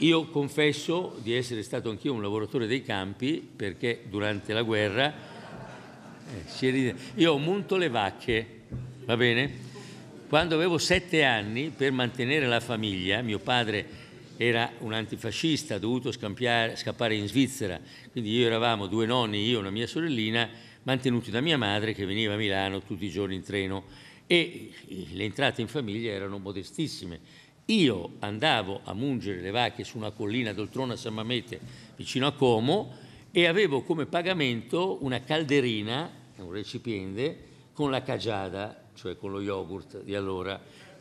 Io confesso di essere stato anch'io un lavoratore dei campi perché durante la guerra eh, io ho munto le vacche, va bene? Quando avevo sette anni per mantenere la famiglia, mio padre era un antifascista, ha dovuto scappare in Svizzera, quindi io eravamo due nonni, io e una mia sorellina, mantenuti da mia madre che veniva a Milano tutti i giorni in treno e le entrate in famiglia erano modestissime io andavo a mungere le vacche su una collina d'Oltrona San Mamete vicino a Como e avevo come pagamento una calderina, un recipiente, con la cagiada, cioè con lo yogurt di allora.